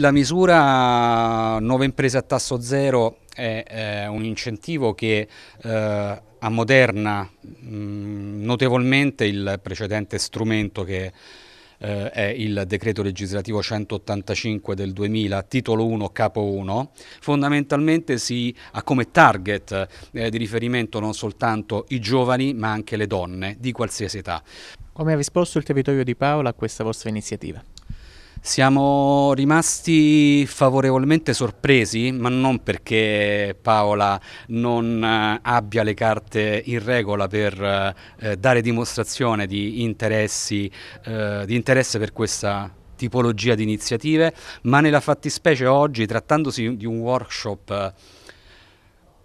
La misura Nuove imprese a tasso zero è, è un incentivo che eh, ammoderna mh, mm, notevolmente il precedente strumento che eh, è il decreto legislativo 185 del 2000, titolo 1, capo 1, fondamentalmente si ha come target eh, di riferimento non soltanto i giovani ma anche le donne di qualsiasi età. Come ha risposto il territorio di Paola a questa vostra iniziativa? Siamo rimasti favorevolmente sorpresi, ma non perché Paola non eh, abbia le carte in regola per eh, eh, dare dimostrazione di, interessi, di interesse per questa tipologia di iniziative, ma nella fattispecie oggi, trattandosi di un workshop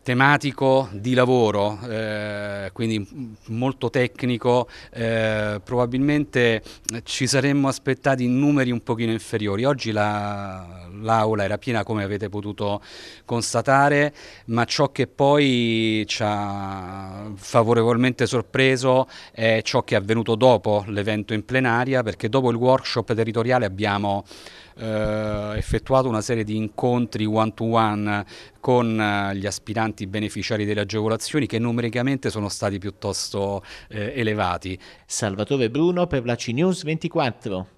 tematico di lavoro, eh, quindi molto tecnico, eh, probabilmente ci saremmo aspettati numeri un pochino inferiori. Oggi l'aula era piena come avete potuto constatare, ma ciò che poi ci ha favorevolmente sorpreso è ciò che è avvenuto dopo l'evento in plenaria, perché dopo il workshop territoriale abbiamo eh, effettuato una serie di incontri one to one con eh, gli aspiranti tanti beneficiari delle agevolazioni che numericamente sono stati piuttosto eh, elevati. Salvatore Bruno per la CNews 24.